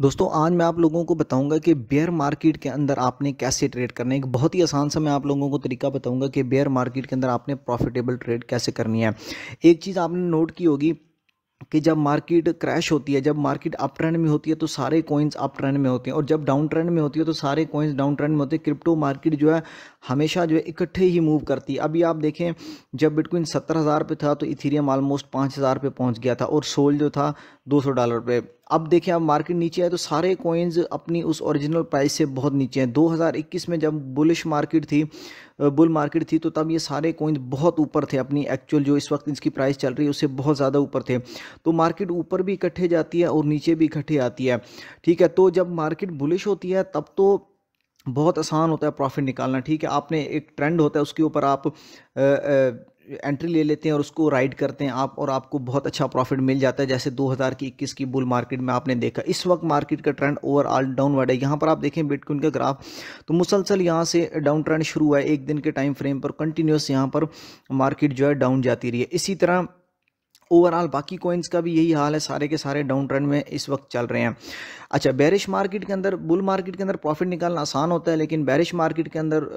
दोस्तों आज मैं आप लोगों को बताऊंगा कि बेयर मार्केट के अंदर आपने कैसे ट्रेड करना है एक बहुत ही आसान सा मैं आप लोगों को तरीका बताऊंगा कि बेयर मार्केट के अंदर आपने प्रॉफिटेबल ट्रेड कैसे करनी है एक चीज़ आपने नोट की होगी कि जब मार्केट क्रैश होती है जब मार्केट अप ट्रेंड में होती है तो सारे कॉइन्स अप ट्रेंड में होते हैं और जब डाउन ट्रेंड में होती है तो सारे कॉइन्स डाउन ट्रेंड में होते हैं क्रिप्टो मार्केट जो है हमेशा जो है इकट्ठे ही मूव करती है अभी आप देखें जब बिटकॉइन सत्तर हज़ार पर था तो इथीरियम ऑलमोस्ट पाँच हज़ार पर पहुंच गया था और सोल जो था दो सौ डॉलर पर अब देखें अब मार्केट नीचे आए तो सारे कोइंस अपनी उस ओरिजिनल प्राइस से बहुत नीचे हैं 2021 में जब बुलिश मार्केट थी बुल मार्केट थी तो तब ये सारे कोइन्स बहुत ऊपर थे अपनी एक्चुअल जो इस वक्त इसकी प्राइस चल रही है उससे बहुत ज़्यादा ऊपर थे तो मार्केट ऊपर भी इकट्ठे जाती है और नीचे भी इकट्ठे आती है ठीक है तो जब मार्केट बुलिश होती है तब तो बहुत आसान होता है प्रॉफिट निकालना ठीक है आपने एक ट्रेंड होता है उसके ऊपर आप आ, आ, एंट्री ले लेते हैं और उसको राइड करते हैं आप और आपको बहुत अच्छा प्रॉफिट मिल जाता है जैसे 2021 की इक्कीस की बुल मार्केट में आपने देखा इस वक्त मार्केट का ट्रेंड ओवरऑल डाउनवर्ड है यहाँ पर आप देखें बिटकॉइन का ग्राफ तो मुसलसल यहाँ से डाउन ट्रेंड शुरू हुआ है एक दिन के टाइम फ्रेम पर कंटिन्यूस यहाँ पर मार्केट जो है डाउन जाती रही है इसी तरह ओवरऑल बाकी कॉइन्स का भी यही हाल है सारे के सारे डाउन ट्रेंड में इस वक्त चल रहे हैं अच्छा बैरिश मार्केट के अंदर बुल मार्केट के अंदर प्रॉफिट निकालना आसान होता है लेकिन बैरिश मार्केट के अंदर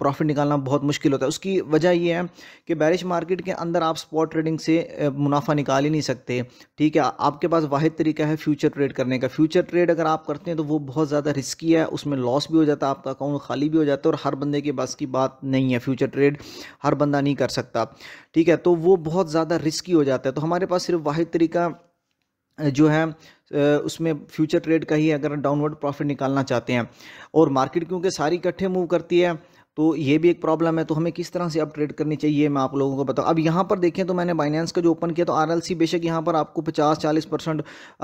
प्रॉफिट निकालना बहुत मुश्किल होता है उसकी वजह यह है कि बैरिश मार्केट के अंदर आप स्पॉट ट्रेडिंग से मुनाफा निकाल ही नहीं सकते ठीक है आपके पास वाद तरीका है फ्यूचर ट्रेड करने का फ्यूचर ट्रेड अगर आप करते हैं तो वो बहुत ज़्यादा रिस्की है उसमें लॉस भी हो जाता है आपका अकाउंट खाली भी हो जाता है और हर बंदे के बस की बात नहीं है फ्यूचर ट्रेड हर बंदा नहीं कर सकता ठीक है तो वो बहुत ज़्यादा रिस्की हो जाता है तो हमारे पास सिर्फ वाद तरीका जो है उसमें फ्यूचर ट्रेड का ही अगर डाउनवर्ड प्रॉफिट निकालना चाहते हैं और मार्केट क्योंकि सारी इकट्ठे मूव करती है तो ये भी एक प्रॉब्लम है तो हमें किस तरह से अब ट्रेड करनी चाहिए मैं आप लोगों को बताऊँ अब यहाँ पर देखें तो मैंने बाइनेंस का जो ओपन किया तो आर बेशक यहाँ पर आपको पचास चालीस परसेंट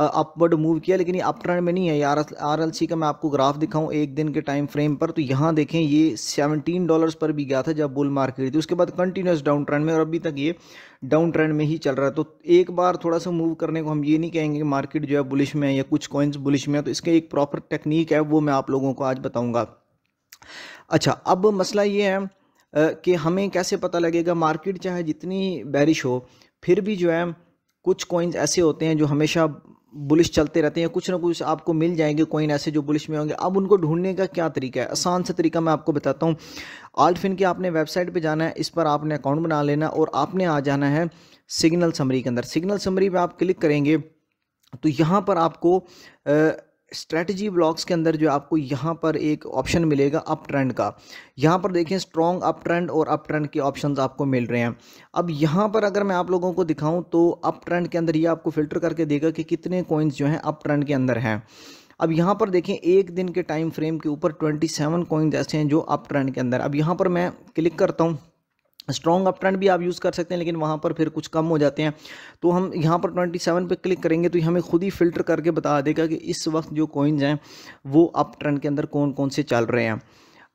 अपवर्ड मूव किया लेकिन ये अप ट्रेंड में नहीं है यार आर का मैं आपको ग्राफ दिखाऊँ एक दिन के टाइम फ्रेम पर तो यहाँ देखें ये सेवनटीन डॉलर्स पर भी गया था जब बुल मार्केट थी उसके बाद कंटिन्यूस डाउन ट्रेंड में और अभी तक ये डाउन ट्रेंड में ही चल रहा है तो एक बार थोड़ा सा मूव करने को हम ये नहीं कहेंगे कि मार्केट जो है बुलिश में है या कुछ कॉइन्स बुलिश में है तो इसका एक प्रॉपर टेक्निक है वो मैं आप लोगों को आज बताऊँगा अच्छा अब मसला ये है कि हमें कैसे पता लगेगा मार्केट चाहे जितनी बैरिश हो फिर भी जो है कुछ कोइंस ऐसे होते हैं जो हमेशा बुलिश चलते रहते हैं कुछ ना कुछ आपको मिल जाएंगे कोइन ऐसे जो बुलिश में होंगे अब उनको ढूंढने का क्या तरीका है आसान सा तरीका मैं आपको बताता हूँ आल्टफिन की आपने वेबसाइट पे जाना है इस पर आपने अकाउंट बना लेना और आपने आ जाना है सिग्नल समरी के अंदर सिग्नल समरी पर आप क्लिक करेंगे तो यहाँ पर आपको स्ट्रेटजी ब्लॉक्स के अंदर जो आपको यहाँ पर एक ऑप्शन मिलेगा अप ट्रेंड का यहाँ पर देखें स्ट्रॉन्ग अप ट्रेंड और अप ट्रेंड के ऑप्शंस आपको मिल रहे हैं अब यहाँ पर अगर मैं आप लोगों को दिखाऊं तो अप ट्रेंड के अंदर ये आपको फिल्टर करके देगा कि कितने कॉइन्स जो हैं अप ट्रेंड के अंदर हैं अब यहाँ पर देखें एक दिन के टाइम फ्रेम के ऊपर ट्वेंटी सेवन कॉइन्स ऐसे हैं जो अप ट्रेंड के अंदर अब यहाँ पर मैं क्लिक करता हूँ स्ट्रॉन्ग अप ट्रेंड भी आप यूज़ कर सकते हैं लेकिन वहाँ पर फिर कुछ कम हो जाते हैं तो हम यहाँ पर 27 पे क्लिक करेंगे तो हमें खुद ही फिल्टर करके बता देगा कि इस वक्त जो कोइंस हैं वो अप ट्रेंड के अंदर कौन कौन से चल रहे हैं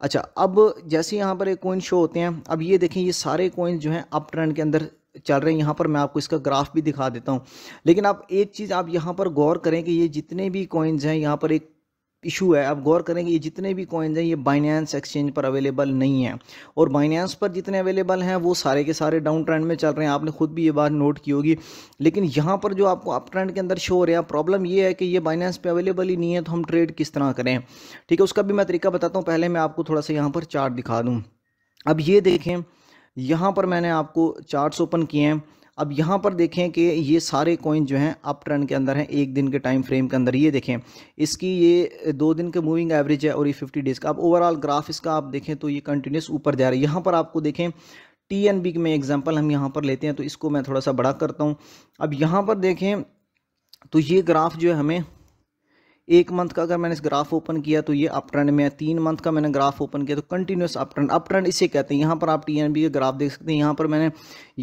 अच्छा अब जैसे यहाँ पर एक कोइन शो होते हैं अब ये देखें ये सारे कोइंस जो हैं अप ट्रेंड के अंदर चल रहे हैं यहाँ पर मैं आपको इसका ग्राफ भी दिखा देता हूँ लेकिन आप एक चीज़ आप यहाँ पर गौर करें कि ये जितने भी कोइंस हैं यहाँ पर एक इशू है आप गौर करें कि ये जितने भी कॉइन्स हैं ये बाइनेंस एक्सचेंज पर अवेलेबल नहीं है और बाइनेंस पर जितने अवेलेबल हैं वो सारे के सारे डाउन ट्रेंड में चल रहे हैं आपने खुद भी ये बात नोट की होगी लेकिन यहाँ पर जो आपको अप ट्रेंड के अंदर शो हो रहा है प्रॉब्लम ये है कि ये बाइनेंस पर अवेलेबल ही नहीं है तो हम ट्रेड किस तरह करें ठीक है उसका भी मैं तरीका बताता हूँ पहले मैं आपको थोड़ा सा यहाँ पर चार्ट दिखा दूँ अब ये देखें यहाँ पर मैंने आपको चार्ट्स ओपन किए हैं अब यहाँ पर देखें कि ये सारे कॉइन जो हैं अप ट्रेंड के अंदर हैं एक दिन के टाइम फ्रेम के अंदर ये देखें इसकी ये दो दिन के मूविंग एवरेज है और ये फिफ्टी डेज़ का अब ओवरऑल ग्राफ इसका आप देखें तो ये कंटिन्यूस ऊपर जा रहा है यहाँ पर आपको देखें टी एन बी में एग्जाम्पल हम यहाँ पर लेते हैं तो इसको मैं थोड़ा सा बड़ा करता हूँ अब यहाँ पर देखें तो ये ग्राफ जो है हमें एक मंथ का अगर मैंने इस ग्राफ ओपन किया तो ये अप ट्रेंड में है तीन मंथ का मैंने ग्राफ ओपन किया तो continuous up trend up trend इसे कहते हैं यहाँ पर आप टी एन बी का ग्राफ देख सकते हैं यहाँ पर मैंने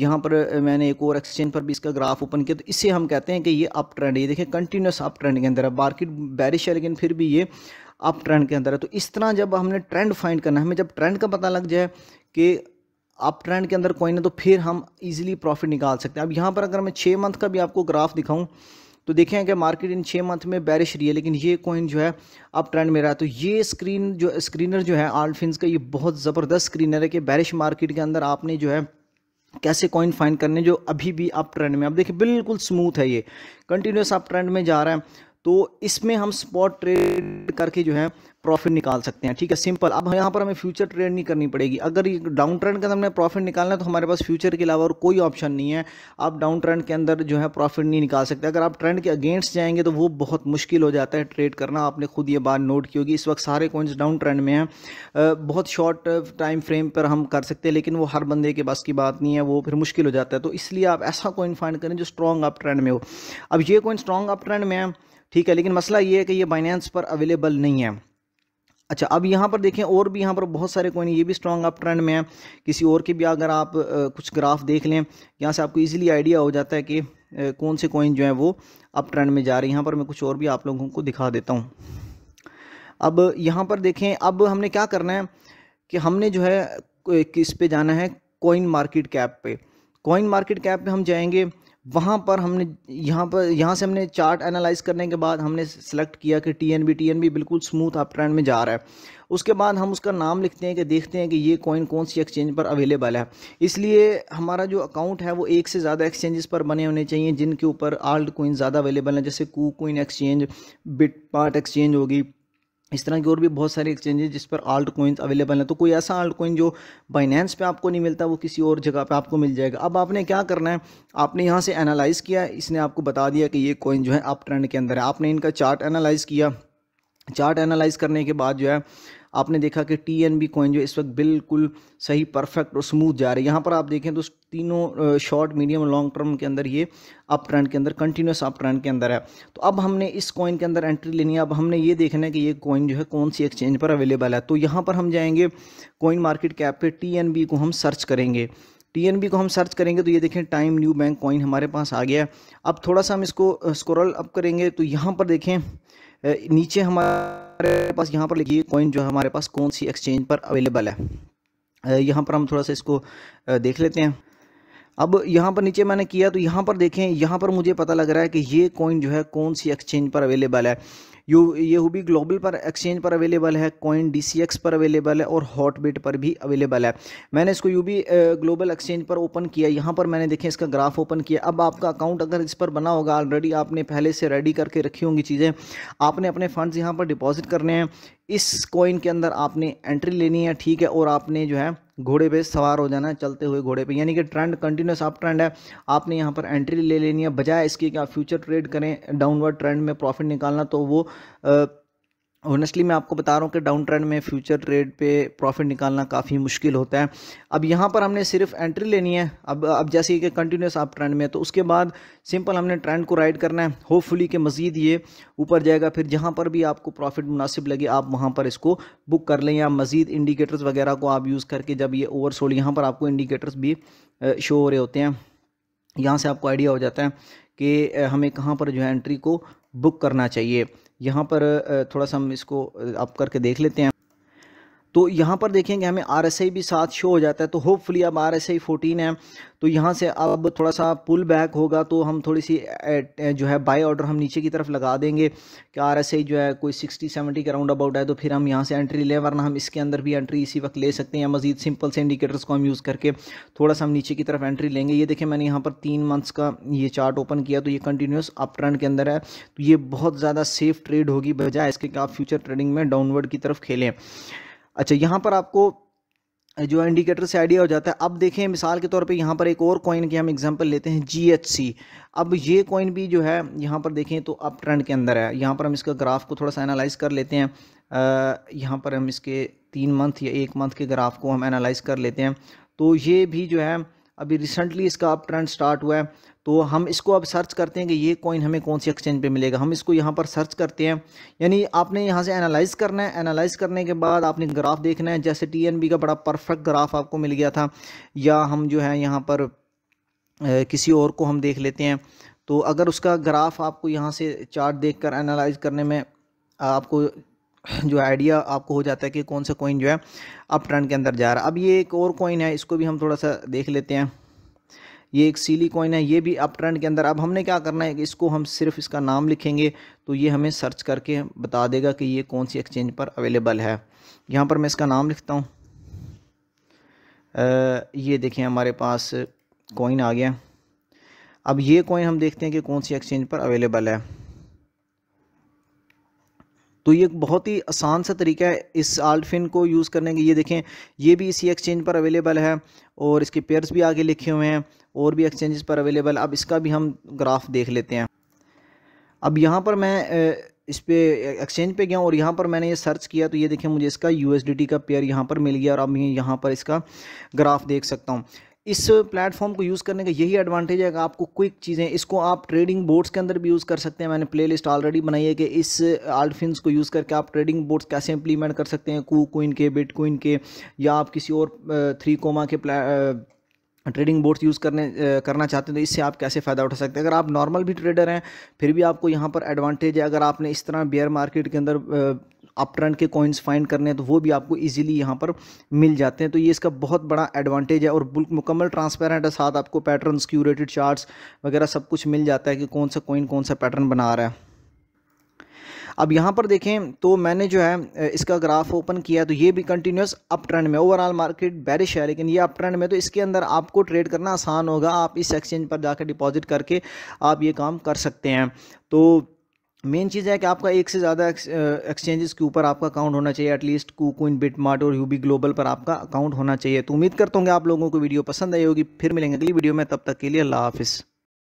यहाँ पर मैंने एक और एक्सचेंज पर भी इसका ग्राफ ओपन किया तो इसे हम कहते हैं कि ये अप ट्रेंड ये देखें कंटिन्यूस अप ट्रेंड के अंदर है मार्केट बैरिश है लेकिन फिर भी ये अप ट्रेंड के अंदर है तो इस तरह जब हमने ट्रेंड फाइंड करना है हमें जब ट्रेंड का पता लग जाए कि अप ट्रेंड के अंदर कोई ना तो फिर हम इजीली प्रॉफिट निकाल सकते हैं अब यहाँ पर अगर मैं छः मंथ का भी आपको ग्राफ दिखाऊँ तो देखें कि मार्केट इन छः मंथ में बैरिश रही है लेकिन ये कॉइन जो है अब ट्रेंड में रहा है तो ये स्क्रीन जो स्क्रीनर जो है आल्फिन्स का ये बहुत ज़बरदस्त स्क्रीनर है कि बैरिश मार्केट के अंदर आपने जो है कैसे कॉइन फाइंड करने जो अभी भी अप ट्रेंड में अब देखिए बिल्कुल स्मूथ है ये कंटिन्यूस अप ट्रेंड में जा रहा है तो इसमें हम स्पॉट ट्रेड करके जो है प्रॉफिट निकाल सकते हैं ठीक है सिंपल अब यहाँ पर हमें फ्यूचर ट्रेड नहीं करनी पड़ेगी अगर डाउन ट्रेंड के अंदर हमें प्रॉफिट निकालना है तो हमारे पास फ्यूचर के अलावा और कोई ऑप्शन नहीं है आप डाउन ट्रेंड के अंदर जो है प्रॉफिट नहीं निकाल सकते अगर आप ट्रेंड के अगेंस्ट जाएंगे तो वो बहुत मुश्किल हो जाता है ट्रेड करना आपने खुद ये बात नोट की होगी इस वक्त सारे कॉइन्स डाउन ट्रेंड में हैं बहुत शॉर्ट टाइम फ्रेम पर हम कर सकते हैं लेकिन वो हर बंदे के पास की बात नहीं है वो फिर मुश्किल हो जाता है तो इसलिए आप ऐसा कॉइन फाइंड करें जो स्ट्रॉन्ग अप ट्रेंड में हो अब ये कॉइन स्ट्रॉन्ग अप ट्रेंड में है ठीक है लेकिन मसला ये है कि ये बाइनेंस पर अवेलेबल नहीं है अच्छा अब यहाँ पर देखें और भी यहाँ पर बहुत सारे कोइन ये भी स्ट्रॉन्ग अप ट्रेंड में है किसी और के भी अगर आप कुछ ग्राफ देख लें यहाँ से आपको इजीली आइडिया हो जाता है कि कौन से कोइन जो है वो अप ट्रेंड में जा रहे हैं यहाँ पर मैं कुछ और भी आप लोगों को दिखा देता हूँ अब यहाँ पर देखें अब हमने क्या करना है कि हमने जो है किस पे जाना है कोइन मार्केट कैप पे कोइन मार्केट कैप पे हम जाएंगे वहाँ पर हमने यहाँ पर यहाँ से हमने चार्ट एनालाइज करने के बाद हमने सेलेक्ट किया कि T N B T N B बिल्कुल स्मूथ अप ट्रेंड में जा रहा है उसके बाद हम उसका नाम लिखते हैं कि देखते हैं कि ये कॉइन कौन सी एक्सचेंज पर अवेलेबल है इसलिए हमारा जो अकाउंट है वो एक से ज़्यादा एक्सचेंजेस पर बने होने चाहिए जिनके ऊपर आल्ट कोइन ज़्यादा अवेलेबल हैं जैसे KuCoin exchange BitMart exchange होगी इस तरह के और भी बहुत सारे एक्सचेंजेस जिस पर आल्ट कोइंस अवेलेबल हैं तो कोई ऐसा आल्ट कोइन जो बाइनेंस पे आपको नहीं मिलता वो किसी और जगह पे आपको मिल जाएगा अब आपने क्या करना है आपने यहाँ से एनालाइज़ किया इसने आपको बता दिया कि ये कोइन जो है अप ट्रेंड के अंदर है आपने इनका चार्ट एनालाइज़ किया चार्ट एनालाइज़ करने के बाद जो है आपने देखा कि टी एन बी कॉइन जो इस वक्त बिल्कुल सही परफेक्ट और स्मूथ जा रही है यहाँ पर आप देखें तो तीनों शॉर्ट मीडियम लॉन्ग टर्म के अंदर ये अप ट्रेंड के अंदर कंटिन्यूस अप ट्रेंड के अंदर है तो अब हमने इस कॉइन के अंदर एंट्री लेनी है अब हमने ये देखना है कि ये कॉइन जो है कौन सी एक्सचेंज पर अवेलेबल है तो यहाँ पर हम जाएंगे कॉइन मार्केट कैप पर टी को हम सर्च करेंगे टी को हम सर्च करेंगे तो ये देखें टाइम न्यू बैंक कॉइन हमारे पास आ गया है अब थोड़ा सा हम इसको स्क्रॉल अप करेंगे तो यहाँ पर देखें नीचे हमारा हमारे पास यहाँ पर लिखिए कॉइन जो हमारे पास कौन सी एक्सचेंज पर अवेलेबल है यहाँ पर हम थोड़ा सा इसको देख लेते हैं अब यहाँ पर नीचे मैंने किया तो यहाँ पर देखें यहाँ पर मुझे पता लग रहा है कि ये कॉइन जो है कौन सी एक्सचेंज पर अवेलेबल है यू ये भी ग्लोबल पर एक्सचेंज पर अवेलेबल है कॉइन डी पर अवेलेबल है और हॉट पर भी अवेलेबल है मैंने इसको यू ग्लोबल एक्सचेंज पर ओपन किया यहाँ पर मैंने देखें इसका ग्राफ ओपन किया अब आपका अकाउंट अगर इस पर बना होगा ऑलरेडी आपने पहले से रेडी करके रखी होंगी चीज़ें आपने अपने फंड्स यहाँ पर डिपॉजिट करने हैं इस कॉइन के अंदर आपने एंट्री लेनी है ठीक है और आपने जो है घोड़े पे सवार हो जाना है चलते हुए घोड़े पे यानी कि ट्रेंड कंटिन्यूस आप ट्रेंड है आपने यहाँ पर एंट्री ले लेनी है बजाय इसके कि आप फ्यूचर ट्रेड करें डाउनवर्ड ट्रेंड में प्रॉफिट निकालना तो वो ऑनेस्टली मैं आपको बता रहा हूँ कि डाउन ट्रेंड में फ्यूचर ट्रेड पे प्रॉफिट निकालना काफ़ी मुश्किल होता है अब यहाँ पर हमने सिर्फ एंट्री लेनी है अब अब जैसे कि कंटिन्यूस आप ट्रेंड में तो उसके बाद सिंपल हमने ट्रेंड को राइड करना है होपफुली कि मज़ीद ये ऊपर जाएगा फिर जहाँ पर भी आपको प्रॉफिट मुनासिब लगे आप वहाँ पर इसको बुक कर लें या मज़ीद इंडिकेटर्स वगैरह को आप यूज़ करके जब ये ओवर सोल्ड यहाँ पर आपको इंडिकेटर्स भी शो हो रहे होते हैं यहाँ से आपको आइडिया हो जाता है कि हमें कहाँ पर जो है एंट्री को बुक करना चाहिए यहाँ पर थोड़ा सा हम इसको आप करके देख लेते हैं तो यहाँ पर देखेंगे हमें आर भी साथ शो हो जाता है तो होपफुली अब आर एस है तो यहाँ से अब थोड़ा सा पुल बैक होगा तो हम थोड़ी सी जो है बाय ऑर्डर हम नीचे की तरफ लगा देंगे कि आर जो है कोई सिक्सटी सेवेंटी का राउंड अबाउट है तो फिर हम यहाँ से एंट्री लें वरना हम इसके अंदर भी एंट्री इसी वक्त ले सकते हैं मजीद सिंपल से इंडिकेटर्स को हम यूज़ करके थोड़ा सा हम नीचे की तरफ एंट्री लेंगे ये देखें मैंने यहाँ पर तीन मंथ्स का ये चार्ट ओपन किया तो ये कंटिन्यूस अप ट्रेंड के अंदर है तो ये बहुत ज़्यादा सेफ ट्रेड होगी बजाय इसके कि आप फ्यूचर ट्रेडिंग में डाउनवर्ड की तरफ खेलें अच्छा यहाँ पर आपको जो इंडिकेटर से आइडिया हो जाता है अब देखें मिसाल के तौर पे यहाँ पर एक और कॉइन की हम एग्जांपल लेते हैं जी अब ये कॉइन भी जो है यहाँ पर देखें तो अप ट्रेंड के अंदर है यहाँ पर हम इसका ग्राफ को थोड़ा सा एनालाइज कर लेते हैं यहाँ पर हम इसके तीन मंथ या एक मंथ के ग्राफ को हम एनालाइज कर लेते हैं तो ये भी जो है अभी रिसेंटली इसका अप ट्रेंड स्टार्ट हुआ है तो हम इसको अब सर्च करते हैं कि ये कॉइन हमें कौन सी एक्सचेंज पे मिलेगा हम इसको यहाँ पर सर्च करते हैं यानी आपने यहाँ से एनालाइज़ करना है एनालाइज़ करने के बाद आपने ग्राफ देखना है जैसे टी का बड़ा परफेक्ट ग्राफ आपको मिल गया था या हम जो है यहाँ पर किसी और को हम देख लेते हैं तो अगर उसका ग्राफ आपको यहाँ से चार्ट देख एनालाइज करने में आपको जो आइडिया आपको हो जाता है कि कौन सा कॉइन जो है अप ट्रेंड के अंदर जा रहा है अब ये एक और कॉइन है इसको भी हम थोड़ा सा देख लेते हैं ये एक सीली कॉइन है ये भी अप ट्रेंड के अंदर अब हमने क्या करना है इसको हम सिर्फ इसका नाम लिखेंगे तो ये हमें सर्च करके बता देगा कि ये कौन सी एक्सचेंज पर अवेलेबल है यहाँ पर मैं इसका नाम लिखता हूँ ये देखें हमारे पास कॉइन आ गया अब ये कॉइन हम देखते हैं कि कौन सी एक्सचेंज पर अवेलेबल है तो ये बहुत ही आसान सा तरीका है इस आल्टफिन को यूज़ करने के ये देखें ये भी इसी एक्सचेंज पर अवेलेबल है और इसके पेयर्स भी आगे लिखे हुए हैं और भी एक्सचेंजेस पर अवेलेबल अब इसका भी हम ग्राफ देख लेते हैं अब यहाँ पर मैं इस पर एक्सचेंज पे गया और यहाँ पर मैंने ये सर्च किया तो ये देखें मुझे इसका यू का पेयर यहाँ पर मिल गया और अब मैं यहाँ पर इसका ग्राफ देख सकता हूँ इस प्लेटफॉर्म को यूज़ करने का यही एडवांटेज है कि आपको क्विक चीज़ें इसको आप ट्रेडिंग बोर्ड्स के अंदर भी यूज़ कर सकते हैं मैंने प्लेलिस्ट ऑलरेडी बनाई है कि इस आल्टफिन्स को यूज़ करके आप ट्रेडिंग बोर्ड्स कैसे इंप्लीमेंट कर सकते हैं कू कोइन के बिट कोइन के या आप किसी और थ्री कोमा के ट्रेडिंग बोर्ड्स यूज़ करने करना चाहते हैं तो इससे आप कैसे फ़ायदा उठा सकते हैं अगर आप नॉर्मल भी ट्रेडर हैं फिर भी आपको यहाँ पर एडवांटेज है अगर आपने इस तरह बेयर मार्केट के अंदर अप ट्रेंड के कॉइन्स फाइंड करने हैं तो वो भी आपको ईजिली यहाँ पर मिल जाते हैं तो ये इसका बहुत बड़ा एडवांटेज है और मुकम्मल ट्रांसपेरेंट है साथ आपको पैटर्न क्यूरेटेड चार्ट्स वगैरह सब कुछ मिल जाता है कि कौन सा कॉइन कौन सा पैटर्न बना रहा है अब यहाँ पर देखें तो मैंने जो है इसका ग्राफ ओपन किया तो ये भी कंटिन्यूस अप ट्रेंड में ओवरऑल मार्केट बैरिश है लेकिन ये अप ट्रेंड में तो इसके अंदर आपको ट्रेड करना आसान होगा आप इस एक्सचेंज पर जाकर डिपॉजिट करके आप ये काम कर सकते हैं तो मेन चीज़ है कि आपका एक से ज़्यादा एक्सचेंजेस के ऊपर आपका अकाउंट होना चाहिए एटलीस्ट कू कोइन बिटमार्ट और यूबी ग्लोबल पर आपका अकाउंट होना चाहिए तो उम्मीद करता हूँ आप लोगों को वीडियो पसंद आई होगी फिर मिलेंगे अगली वीडियो में तब तक के लिए अल्लाह हाफिज़